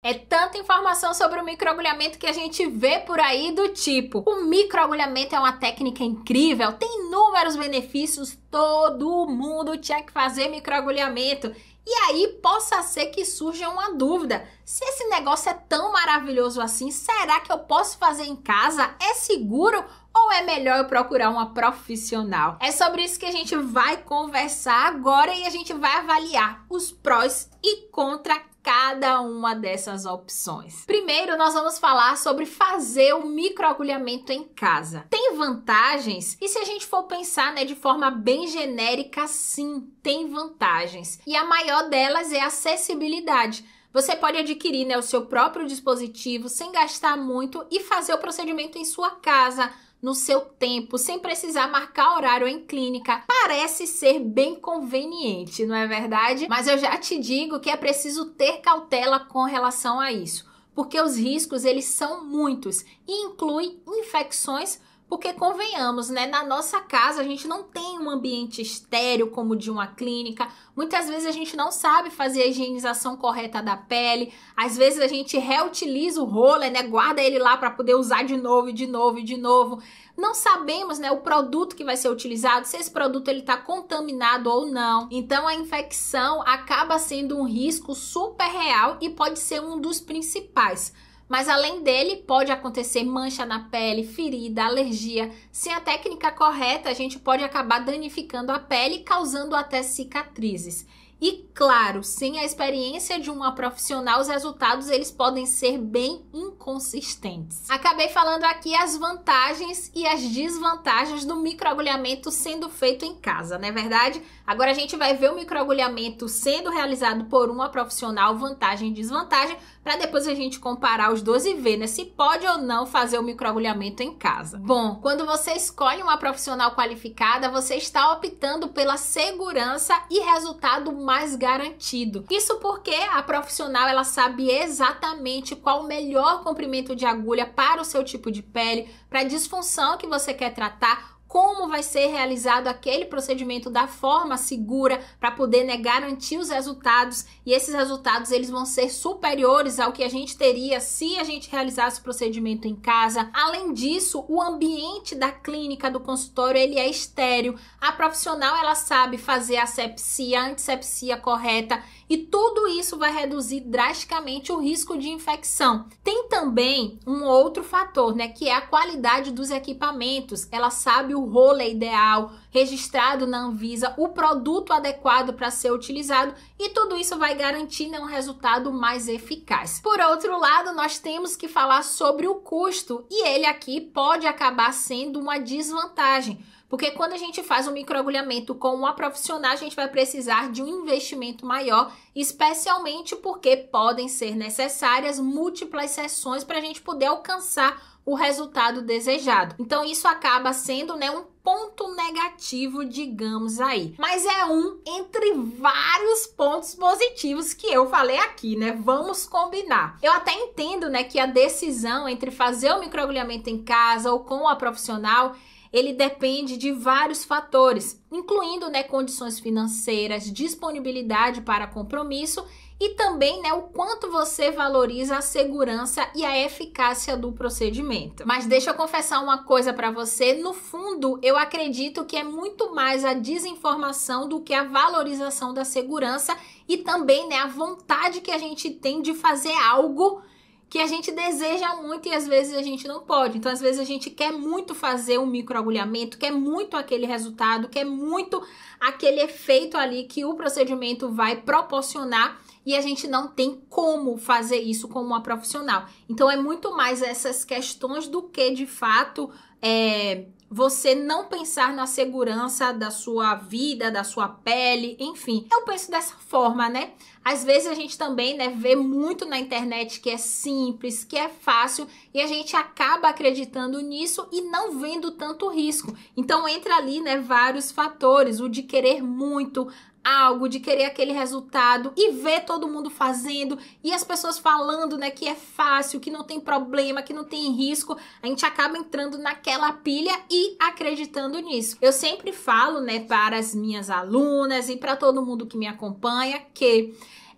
É tanta informação sobre o microagulhamento que a gente vê por aí do tipo: o microagulhamento é uma técnica incrível, tem inúmeros benefícios, todo mundo tinha que fazer microagulhamento. E aí possa ser que surja uma dúvida: se esse negócio é tão maravilhoso assim, será que eu posso fazer em casa? É seguro ou é melhor eu procurar uma profissional? É sobre isso que a gente vai conversar agora e a gente vai avaliar os prós e contra cada uma dessas opções. Primeiro, nós vamos falar sobre fazer o microagulhamento em casa. Tem vantagens? E se a gente for pensar, né, de forma bem genérica, sim, tem vantagens. E a maior delas é a acessibilidade. Você pode adquirir né, o seu próprio dispositivo sem gastar muito e fazer o procedimento em sua casa no seu tempo, sem precisar marcar horário em clínica, parece ser bem conveniente, não é verdade? Mas eu já te digo que é preciso ter cautela com relação a isso, porque os riscos eles são muitos e incluem infecções porque convenhamos, né? Na nossa casa a gente não tem um ambiente estéreo como de uma clínica. Muitas vezes a gente não sabe fazer a higienização correta da pele. Às vezes a gente reutiliza o roller, né? Guarda ele lá para poder usar de novo, de novo, de novo. Não sabemos, né, o produto que vai ser utilizado, se esse produto ele tá contaminado ou não. Então a infecção acaba sendo um risco super real e pode ser um dos principais mas além dele, pode acontecer mancha na pele, ferida, alergia. Sem a técnica correta, a gente pode acabar danificando a pele, causando até cicatrizes. E claro, sem a experiência de uma profissional, os resultados eles podem ser bem inconsistentes. Acabei falando aqui as vantagens e as desvantagens do microagulhamento sendo feito em casa, não é verdade? Agora a gente vai ver o microagulhamento sendo realizado por uma profissional, vantagem e desvantagem, para depois a gente comparar os dois e ver né, se pode ou não fazer o microagulhamento em casa. Bom, quando você escolhe uma profissional qualificada, você está optando pela segurança e resultado mais garantido. Isso porque a profissional ela sabe exatamente qual o melhor comprimento de agulha para o seu tipo de pele, para a disfunção que você quer tratar como vai ser realizado aquele procedimento da forma segura para poder né, garantir os resultados e esses resultados eles vão ser superiores ao que a gente teria se a gente realizasse o procedimento em casa. Além disso, o ambiente da clínica do consultório ele é estéreo. A profissional ela sabe fazer a sepsia, a antisepsia correta e tudo isso vai reduzir drasticamente o risco de infecção. Tem também um outro fator, né, que é a qualidade dos equipamentos. Ela sabe o rolê ideal, registrado na Anvisa, o produto adequado para ser utilizado e tudo isso vai garantir né, um resultado mais eficaz. Por outro lado, nós temos que falar sobre o custo e ele aqui pode acabar sendo uma desvantagem porque quando a gente faz um microagulhamento com uma profissional, a gente vai precisar de um investimento maior, especialmente porque podem ser necessárias múltiplas sessões para a gente poder alcançar o resultado desejado. Então isso acaba sendo, né, um ponto negativo, digamos aí. Mas é um entre vários pontos positivos que eu falei aqui, né? Vamos combinar. Eu até entendo, né, que a decisão entre fazer o microagulhamento em casa ou com a profissional ele depende de vários fatores, incluindo né, condições financeiras, disponibilidade para compromisso e também né, o quanto você valoriza a segurança e a eficácia do procedimento. Mas deixa eu confessar uma coisa para você: no fundo, eu acredito que é muito mais a desinformação do que a valorização da segurança e também né, a vontade que a gente tem de fazer algo que a gente deseja muito e às vezes a gente não pode. Então, às vezes a gente quer muito fazer um microagulhamento, quer muito aquele resultado, quer muito aquele efeito ali que o procedimento vai proporcionar e a gente não tem como fazer isso como uma profissional. Então, é muito mais essas questões do que de fato é, você não pensar na segurança da sua vida, da sua pele, enfim. Eu penso dessa forma, né? Às vezes a gente também, né, vê muito na internet que é simples, que é fácil e a gente acaba acreditando nisso e não vendo tanto risco. Então entra ali, né, vários fatores, o de querer muito, algo, de querer aquele resultado e ver todo mundo fazendo e as pessoas falando, né, que é fácil, que não tem problema, que não tem risco, a gente acaba entrando naquela pilha e acreditando nisso. Eu sempre falo, né, para as minhas alunas e para todo mundo que me acompanha que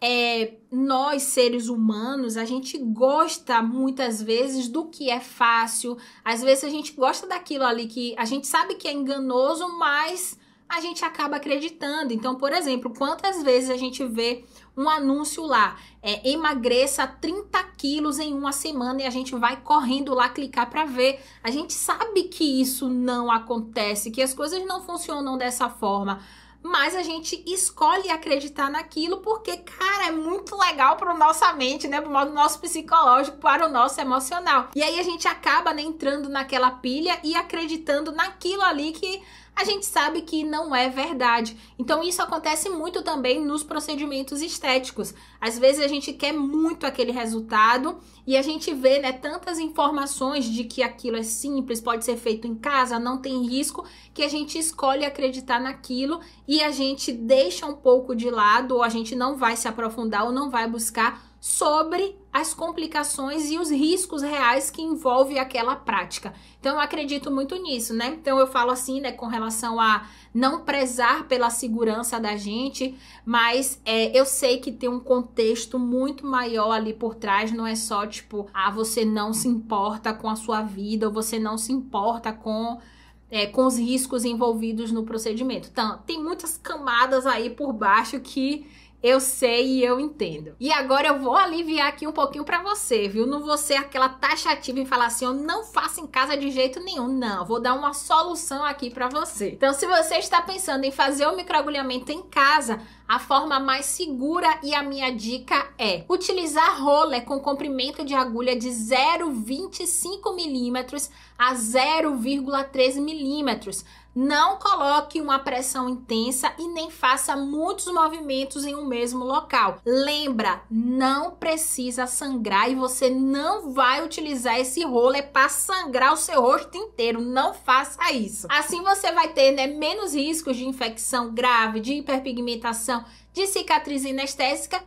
é, nós seres humanos, a gente gosta muitas vezes do que é fácil, às vezes a gente gosta daquilo ali que a gente sabe que é enganoso, mas a gente acaba acreditando. Então, por exemplo, quantas vezes a gente vê um anúncio lá, é, emagreça 30 quilos em uma semana e a gente vai correndo lá clicar para ver. A gente sabe que isso não acontece, que as coisas não funcionam dessa forma mas a gente escolhe acreditar naquilo porque, cara, é muito legal para nossa mente, né? Para o modo nosso psicológico, para o nosso emocional. E aí a gente acaba né, entrando naquela pilha e acreditando naquilo ali que a gente sabe que não é verdade. Então isso acontece muito também nos procedimentos estéticos. Às vezes a gente quer muito aquele resultado e a gente vê, né, tantas informações de que aquilo é simples, pode ser feito em casa, não tem risco, que a gente escolhe acreditar naquilo e a gente deixa um pouco de lado ou a gente não vai se aprofundar ou não vai buscar sobre as complicações e os riscos reais que envolve aquela prática. Então eu acredito muito nisso, né? Então eu falo assim, né, com relação a não prezar pela segurança da gente, mas é, eu sei que tem um contexto muito maior ali por trás, não é só tipo, ah, você não se importa com a sua vida, ou você não se importa com é, com os riscos envolvidos no procedimento. Então, tem muitas camadas aí por baixo que eu sei e eu entendo. E agora eu vou aliviar aqui um pouquinho para você, viu? Não vou ser aquela taxativa e falar assim, eu não faço em casa de jeito nenhum. Não, vou dar uma solução aqui para você. Então, se você está pensando em fazer o microagulhamento em casa, a forma mais segura e a minha dica é utilizar roller com comprimento de agulha de 0,25 milímetros a 0,3 milímetros. Não coloque uma pressão intensa e nem faça muitos movimentos em um mesmo local. Lembra, não precisa sangrar e você não vai utilizar esse roller para sangrar o seu rosto inteiro. Não faça isso. Assim você vai ter né, menos riscos de infecção grave, de hiperpigmentação de cicatriz inestética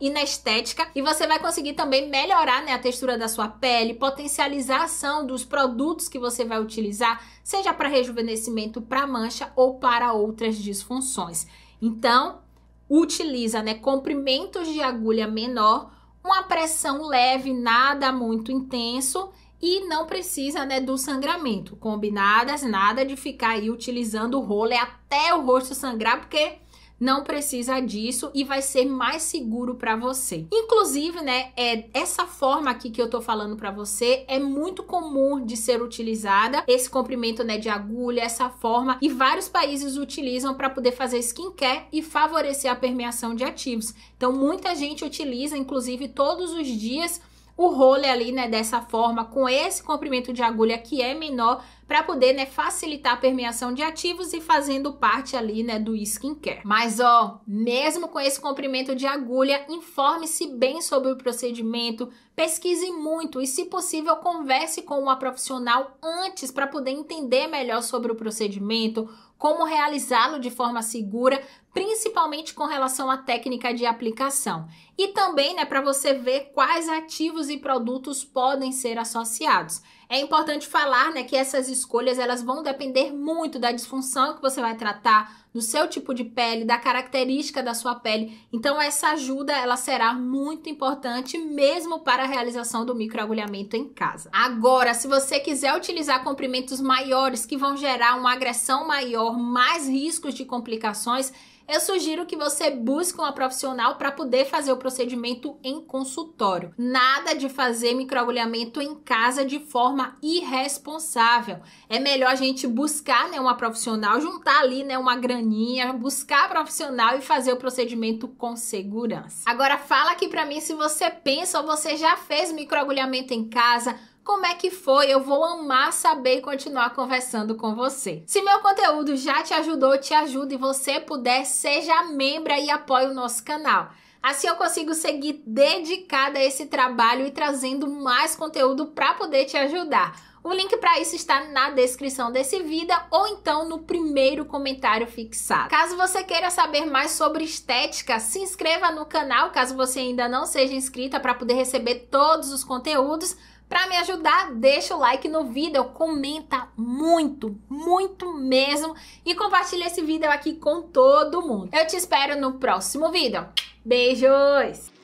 e você vai conseguir também melhorar né, a textura da sua pele, potencializar a ação dos produtos que você vai utilizar, seja para rejuvenescimento, para mancha ou para outras disfunções. Então, utiliza né, comprimentos de agulha menor, uma pressão leve, nada muito intenso e não precisa né, do sangramento. Combinadas, nada de ficar aí utilizando o rolo é até o rosto sangrar, porque não precisa disso e vai ser mais seguro para você. Inclusive, né, é essa forma aqui que eu tô falando para você é muito comum de ser utilizada, esse comprimento, né, de agulha, essa forma e vários países utilizam para poder fazer skincare e favorecer a permeação de ativos. Então, muita gente utiliza, inclusive todos os dias, o rolê ali, né, dessa forma, com esse comprimento de agulha que é menor, para poder, né, facilitar a permeação de ativos e fazendo parte ali, né, do skincare. Mas ó, mesmo com esse comprimento de agulha, informe-se bem sobre o procedimento, pesquise muito e, se possível, converse com uma profissional antes para poder entender melhor sobre o procedimento como realizá-lo de forma segura, principalmente com relação à técnica de aplicação. E também, né, para você ver quais ativos e produtos podem ser associados. É importante falar, né, que essas escolhas elas vão depender muito da disfunção que você vai tratar, do seu tipo de pele, da característica da sua pele. Então essa ajuda ela será muito importante mesmo para a realização do microagulhamento em casa. Agora, se você quiser utilizar comprimentos maiores que vão gerar uma agressão maior, mais riscos de complicações, eu sugiro que você busque uma profissional para poder fazer o procedimento em consultório. Nada de fazer microagulhamento em casa de forma irresponsável. É melhor a gente buscar né, uma profissional, juntar ali né, uma graninha, buscar a profissional e fazer o procedimento com segurança. Agora fala aqui para mim se você pensa ou você já fez microagulhamento em casa, como é que foi. Eu vou amar saber e continuar conversando com você. Se meu conteúdo já te ajudou, te ajuda e você puder, seja membro e apoie o nosso canal. Assim eu consigo seguir dedicada a esse trabalho e trazendo mais conteúdo para poder te ajudar. O link para isso está na descrição desse vídeo ou então no primeiro comentário fixado. Caso você queira saber mais sobre estética, se inscreva no canal, caso você ainda não seja inscrita, para poder receber todos os conteúdos. Para me ajudar, deixa o like no vídeo, comenta muito, muito mesmo e compartilha esse vídeo aqui com todo mundo. Eu te espero no próximo vídeo. Beijos!